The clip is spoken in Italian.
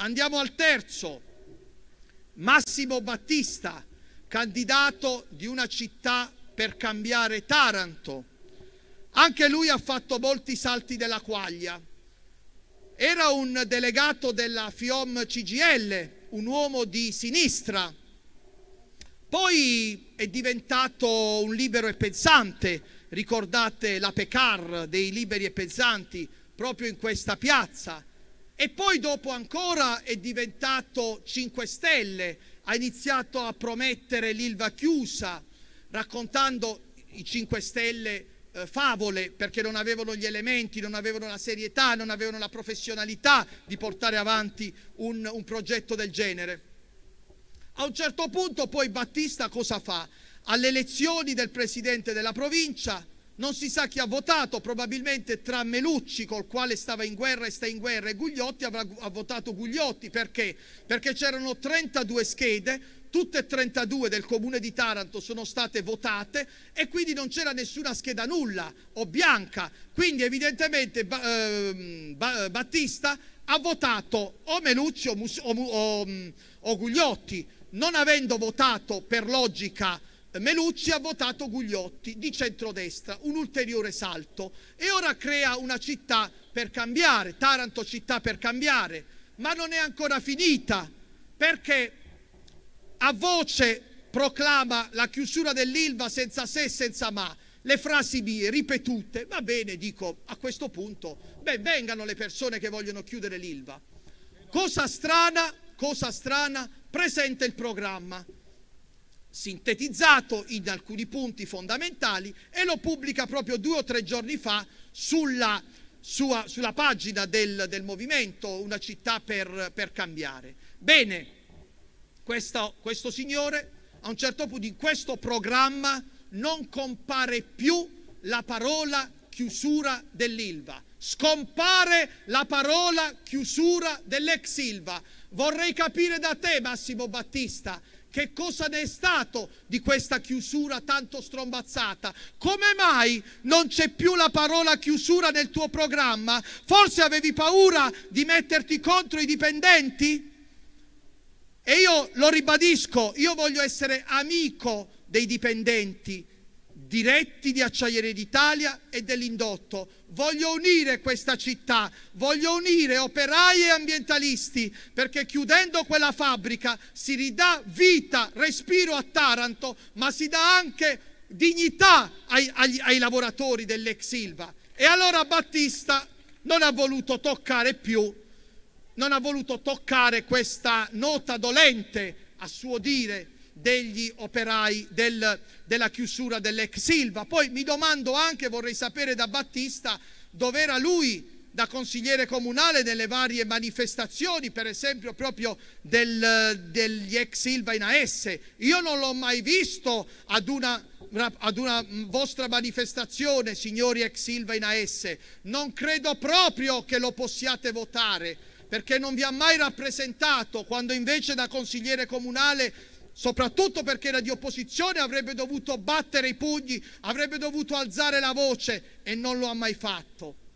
Andiamo al terzo. Massimo Battista, candidato di una città per cambiare Taranto. Anche lui ha fatto molti salti della quaglia. Era un delegato della FIOM CGL, un uomo di sinistra. Poi è diventato un libero e pensante. Ricordate la Pecar dei liberi e pensanti proprio in questa piazza. E poi dopo ancora è diventato 5 Stelle, ha iniziato a promettere l'Ilva chiusa, raccontando i 5 Stelle eh, favole perché non avevano gli elementi, non avevano la serietà, non avevano la professionalità di portare avanti un, un progetto del genere. A un certo punto poi Battista cosa fa? Alle elezioni del presidente della provincia non si sa chi ha votato, probabilmente tra Melucci col quale stava in guerra e sta in guerra e Gugliotti avrà, ha votato Gugliotti perché? Perché c'erano 32 schede, tutte e 32 del comune di Taranto sono state votate e quindi non c'era nessuna scheda nulla o bianca, quindi evidentemente eh, Battista ha votato o Melucci o, o, o, mm, o Gugliotti, non avendo votato per logica Melucci ha votato Gugliotti di centrodestra, un ulteriore salto. E ora crea una città per cambiare, Taranto città per cambiare, ma non è ancora finita perché a voce proclama la chiusura dell'Ilva senza se e senza ma. Le frasi mie ripetute, va bene, dico a questo punto, beh, vengano le persone che vogliono chiudere l'Ilva. Cosa strana, cosa strana, presenta il programma sintetizzato in alcuni punti fondamentali e lo pubblica proprio due o tre giorni fa sulla, sua, sulla pagina del, del, movimento Una città per, per cambiare. Bene, questo, questo signore a un certo punto in questo programma non compare più la parola chiusura dell'Ilva. Scompare la parola chiusura dell'ex Ilva. Vorrei capire da te, Massimo Battista, che cosa ne è stato di questa chiusura tanto strombazzata? Come mai non c'è più la parola chiusura nel tuo programma? Forse avevi paura di metterti contro i dipendenti? E io lo ribadisco, io voglio essere amico dei dipendenti, diretti di Acciaierie d'Italia e dell'indotto. Voglio unire questa città, voglio unire operai e ambientalisti perché chiudendo quella fabbrica si ridà vita, respiro a Taranto, ma si dà anche dignità ai, ai, ai lavoratori dell'ex Silva. E allora Battista non ha voluto toccare più, non ha voluto toccare questa nota dolente, a suo dire, degli operai del, della chiusura dell'ex Silva. Poi mi domando anche, vorrei sapere da Battista, dove era lui da consigliere comunale nelle varie manifestazioni, per esempio proprio del, degli ex Silva in AS. Io non l'ho mai visto ad una, ad una vostra manifestazione, signori ex Silva in AS. Non credo proprio che lo possiate votare perché non vi ha mai rappresentato quando invece da consigliere comunale soprattutto perché era di opposizione, avrebbe dovuto battere i pugni, avrebbe dovuto alzare la voce e non lo ha mai fatto.